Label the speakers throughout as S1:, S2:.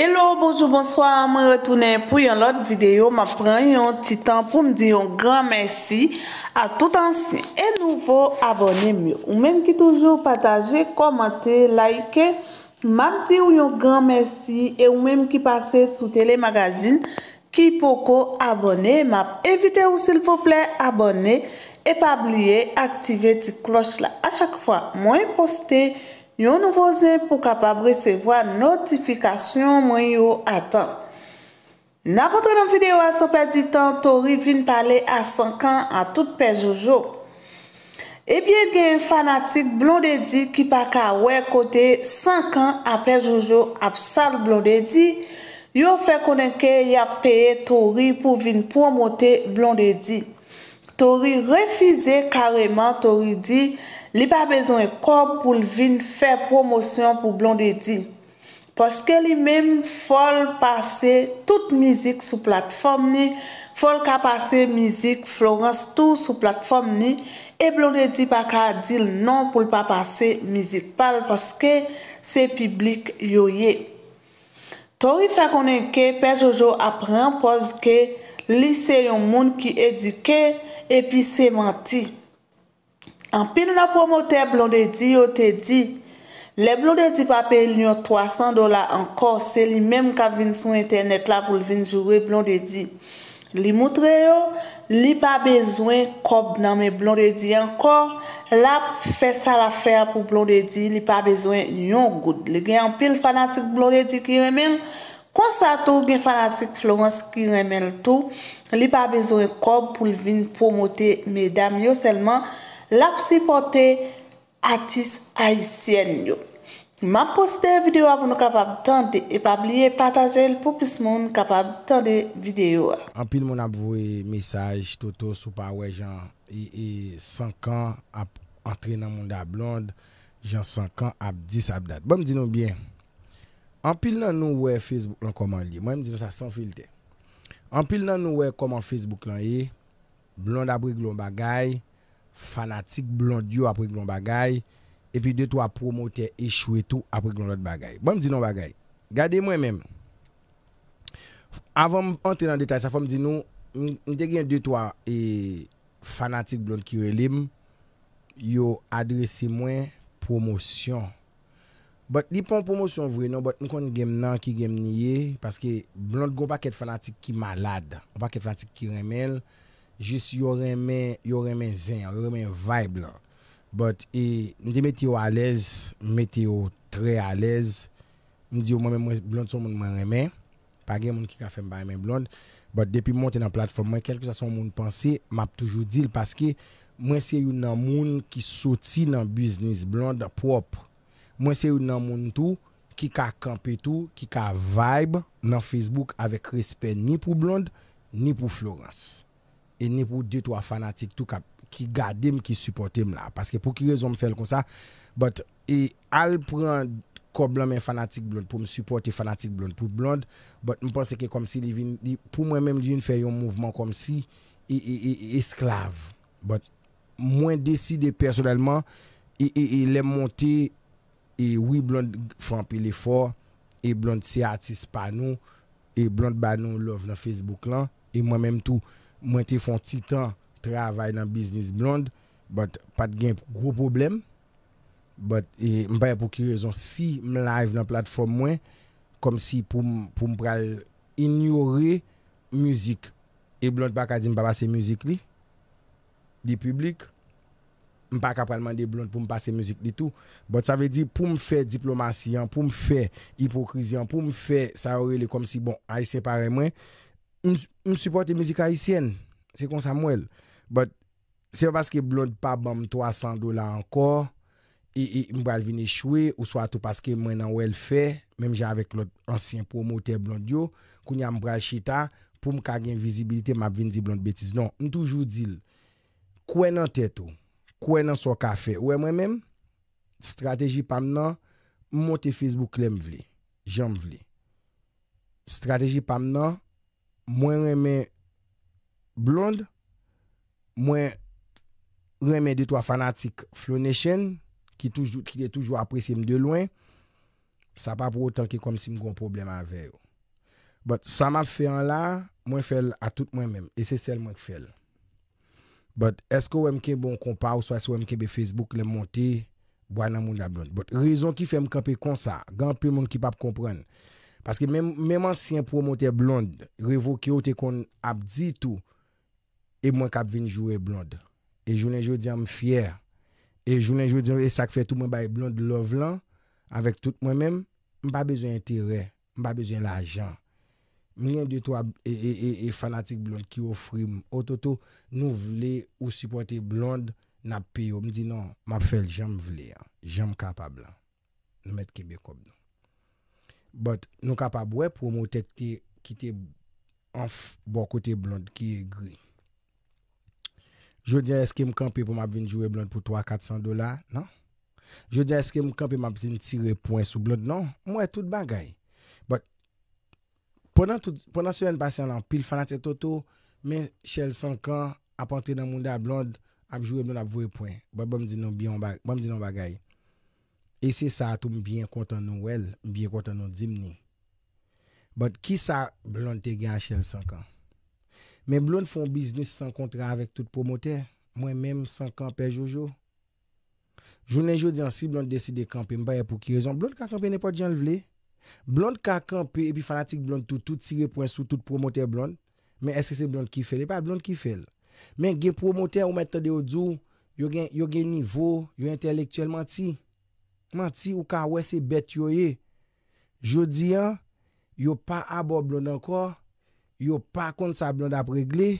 S1: Hello, bonjour, bonsoir, mwen retounen pou yon lot videyo, mwen pren yon titan pou mdi yon gran mersi a tout ansin. E nouvo abonem yo, ou menm ki toujou pataje, komante, like, mwenm ti yon gran mersi, e ou menm ki pase sou telemagazin ki poko abonem, mwenm evite ou silfouple abonem, e pa bliye aktive ti kloch la, a chak fwa mwen poste, yon nouvozen pou kapab resevo a notifikasyon mwen yo atan. Na kontran an videyo asan pe di tan, Tori vin pale a sankan a tout pe Jojo. Ebyen gen fanatik Blondedi ki baka we kote sankan a pe Jojo ap sal Blondedi, yo fe koneke ya peye Tori pou vin promote Blondedi. Tori refize kareman, Tori di, li pa bezon e kob pou l vin fè promosyon pou blondedi. Poske li men fol pase tout mizik sou platform ni, fol ka pase mizik Florence Tour sou platform ni, e blondedi pa ka di l non pou l pa pase mizik pal poske se piblik yoye. Tori fè konen ke pe jojo apren poske, Li se yon moun ki eduke, epi se manti. Anpil na promote Blondedi yo te di, le Blondedi pa pe il yon 300 dola ankor, se li menm ka vin sou internet la pou vin jure Blondedi. Li moutre yo, li pa bezwen kob nanme Blondedi ankor, la fe sal afer pou Blondedi, li pa bezwen yon gout. Li gen anpil fanatik Blondedi ki remen, Kwa sa tou gen fanatik Florence ki remen tou, li pa bezon e kob pou vin pwomote medam yo selman lap si pote atis aisyen yo. Ma poste videyo ap nou kapap tande e pabliye pataje l pou plis moun kapap tande videyo a.
S2: Anpil moun ap vwe mesaj toto sou pa we jan 5 e, e, an ap entre nan moun da blonde, jan 5 an ap 10 ap dat. Bwem di nou bien? Anpil nan nou wè Facebook lan koman li. Mwen m di nou sa san filte. Anpil nan nou wè koman Facebook lan ye. Blonde apri glon bagay. Fanatik blonde yo apri glon bagay. E pi dey to a promote e chou etou apri glon lot bagay. Mwen m di nou bagay. Gade mwen men. Avon m ente nan detay sa fò m di nou. M dey gen dey to a fanatik blonde ki non, yo elim. Yo adrese mwen promosyon. But li pon pomo son vre non, but n kon gen nan ki gen niye, paske blond go pa ket fanatik ki malade, pa ket fanatik ki remel, jis yo remen zin, yo remen vibe la. But, m di meteo alez, meteo tre alez, m di yo mwen mwen blond son mwen mwen remen, pa gen mwen ki ka fe mba mwen blond, but depi monte nan platform mwen, kelkou sa son mwen panse, m ap toujou dil, paske mwen se yon nan moun ki soti nan biznis blond apopre, Mwen se yon nan moun tou, ki ka kampe tou, ki ka vibe nan Facebook avèk respè ni pou blonde, ni pou Florence. E ni pou detwa fanatik tou ki gade m, ki supporte m la. Paske pou ki rezon m fèl kon sa, but e al pran koblan men fanatik blonde pou m supporte fanatik blonde pou blonde, but m pense ke kom si pou mwen mèm di yon fè yon mouvman kom si e, e, esklav. But mwen deside personelman, e lèm montè E wi Blond fwampil e fwo, e Blond se artist pa nou, e Blond ba nou love nan Facebook lan. E mwen mèm tou, mwen te fwant ti tan travay nan business Blond, but pat gen gro problem. But e, mwen pa yon pou ki rezon si mwen live nan platform mwen, kom si pou mwen pral ignoré mouzik. E Blond baka di mwen papase mouzik li, li publik. m pa kapalman de blonde pou m pase müzik di tou, but sa ve di pou m fe diplomasyon, pou m fe hipokrizyon, pou m fe sarorele kom si bon, ay separe mwen, m supporte müzik ayisyen, se kon sa mwen, but se yo paske blonde pa bom 300 dola ankor, e m bral vini chwe, ou swa tou paske mwen an wel fe, menm jan avek lot ansyen promoter blonde yo, koun ya m bral chita, pou m ka gen vizibilite m ap vini di blonde betis. Non, m toujou dil, kwen nan teto, kwen nan so ka fe. Ouwe mwen men, strateji pam nan, mwote Facebook lem vli, jen vli. Strateji pam nan, mwen reme blonde, mwen reme de to a fanatik Flonation, ki te toujou apresye m de lwen, sa pa pou otan ki kom si m goun problem aveyo. But sa map fe an la, mwen fel a tout mwen men, e se sel mwen fel. But eske wèmke bon kompa ou swa eske wèmke be Facebook lèm monte, bwa nan moun la blonde. But rezon ki fèm kape konsa, gant pè moun ki pap kompren. Paske mèm ansyen pou monte blonde, revoke ote kon ap di tou, e mwen kap vin jwè blonde. E jounen jwè diyan m fyer. E jounen jwè diyan e sak fè tou mwen bay blonde love lan, avèk tout mwen mèm, mba bezwen entere, mba bezwen la janj. Mwen gen di to e, e, e, e fanatik blonde ki ofri mwen. O toto nou vle ou sipote blonde napi yo. Mwen di nan, map fel janm vle a. Janm kapab lan. Nou met kebe kob nan. But nou kapab we pou mwen otekte ki te anf bo kote blonde ki e gri. Jou di a eske mkanpe pou map vin jowe blonde pou 3-400 dola, nan? Jou di a eske mkanpe map zin tire pwens ou blonde, nan? Mwen tout bagay. Ponan sou yon basen lan, pil fanate toto, men Chelle Sankan ap antre nan moun de a Blonde ap jowe blonde ap vwe pwen. Bo m di nan bagay. E se sa atou m byen kontan nou wel, m byen kontan nou dimni. But ki sa Blonde te gen a Chelle Sankan? Men Blonde fon biznis san kontra avèk tout pou motè. Mwen menm Sankan pe Jojo. Jounen Jo diyan si Blonde deside kampe m baye pou ki rezon. Blonde ka kampe nèpote jan vle. Mwen menm. Blonde kakan pe epifanatik blonde tou tou tire pwen sou tout promoteur blonde Men eske se blonde ki fel, e pa blonde ki fel Men gen promoteur ou men tade ou djou, yo gen nivou, yo entelektuel manti Manti ou ka we se bet yo ye Jodi an, yo pa abor blonde ankor Yo pa kont sa blonde ap regle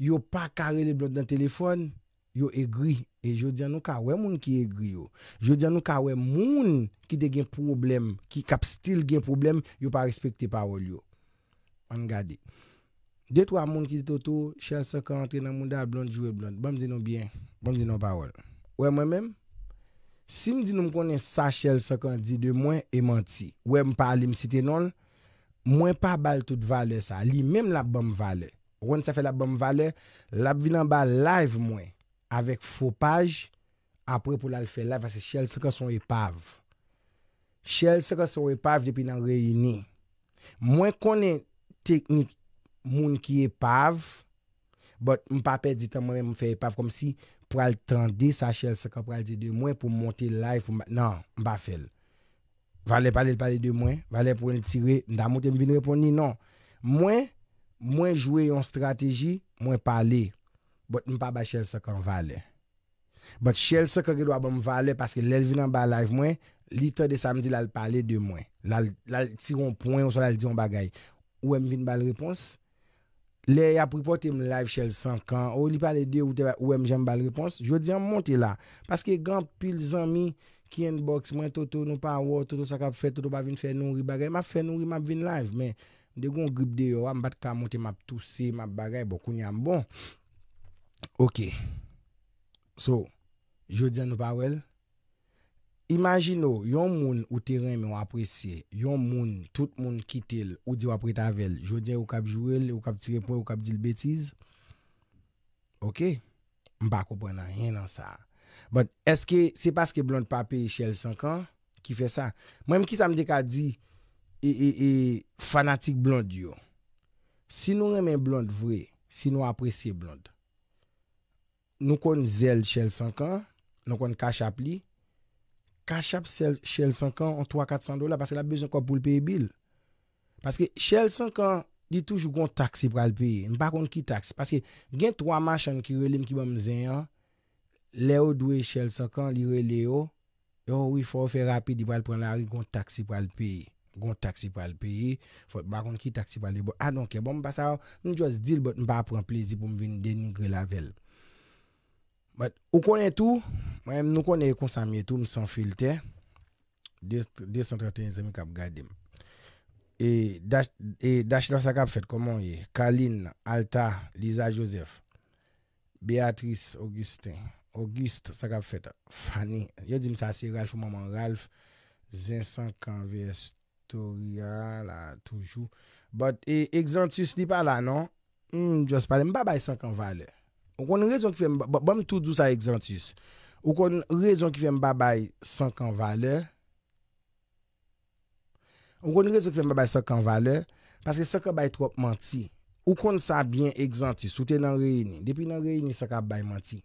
S2: Yo pa kare le blonde dan telefon Yo egri, e jodi anou ka, wè moun ki egri yo. Jodi anou ka, wè moun ki de gen problem, ki kap stil gen problem, yo pa respekte parol yo. An gade. Dey to a moun ki ditoto, chèl sekan, tre nan moun dal blond, jowe blond. Bèm di nou byen, bèm di nou parol. Wè mwen mèm, si m di nou m konen sa chèl sekan, di de mwen, e manti. Wè m pa alim sitenon, mwen pa bal tout vale sa. Li mèm la bèm vale. Wèm sa fè la bèm vale, la vilan ba live mwen. avèk fopaj, apre pou la l fè la, vase chèl sèkè son epav. Chèl sèkè son epav depi nan reyini. Mwen konen teknik moun ki epav, but mpa pè ditan mwen mwen fè epav, kom si pral tande sa chèl sèkè pral ditan mwen pou montè la, nan, mpa fèl. Valè palè, palè ditan mwen, valè pou nè tirè, nan mwen te mvin reponi, nan. Mwen, mwen jwè yon strategi, mwen palè. bot m pa ba chèl sèk an valè. Bot chèl sèk an gèdwa bèm valè paske lèl vin an bèl live mwen, lítè de samdi lal palè de mwen. Lal tiron pon, ou sò lal diyon bagay. Ouèm vin bèl ripons? Lè yap ripote m live chèl sèk an, ou li palè de ou te bèl, ouèm jèm bèl ripons? Jwè diyan monte la. Paske gen pil zami ki end box, mwen toto nou pa wò, toto sèk ap fè, toto bè vin fè nouri bagay, mè fè nouri mè vin live, mè. Dè g Ok, so, jodi an nou pa wèl? Imagino, yon moun ou teren mè wapresye, yon moun, tout moun kitel, ou di wapre tavel, jodi an ou kap jwèl, ou kap tirepon, ou kap dil betiz? Ok? Mpa koupwè nan, yon nan sa. But, eske, se paske blonde papeye chèl 5 an, ki fè sa? Mwen mkisa mdeka di, e, e, e, fanatik blonde yo. Si nou remè blonde vwè, si nou apresye blonde. Nou kon zèl chèl 5 an, nou kon kachap li, kachap chèl 5 an an 3-400 dola paske la bezon kon poul peye bil. Paske chèl 5 an, di toujou kon taksi pral peye, mba kon ki taksi. Paske gen 3 machan ki relem ki bom zènyan, leyo dwe chèl 5 an, li releyo, yon wifo fè rapi di pral pren ari kon taksi pral peye. Kon taksi pral peye, mba kon ki taksi pral peye. A ah donke, bon mba sa, nou jòz dil bot mba pran plezi pou mwen denigre la vel. Ou konen tou, mwen m nou konen kon sa miye tou m san filte, 231 zemi kap gadem. E dash e dan sa kap fet komon ye, Kalin, Alta, Lisa Joseph, Beatrice, Augustin, August, sa kap fet Fanny. Yo di m sa se Ralph ou maman, Ralph, Zin, San, Kan, Vestoria, la toujou. But e egzantus li pa la non, m hmm, jos pale m ba bay San kan vale. Ou kon rezon ki fèm babay sankan vale, ou kon rezon ki fèm babay sankan vale, paske sankan bay trop manti, ou kon sa byen egzantis, ou te nan reyni, depi nan reyni sankan bay manti,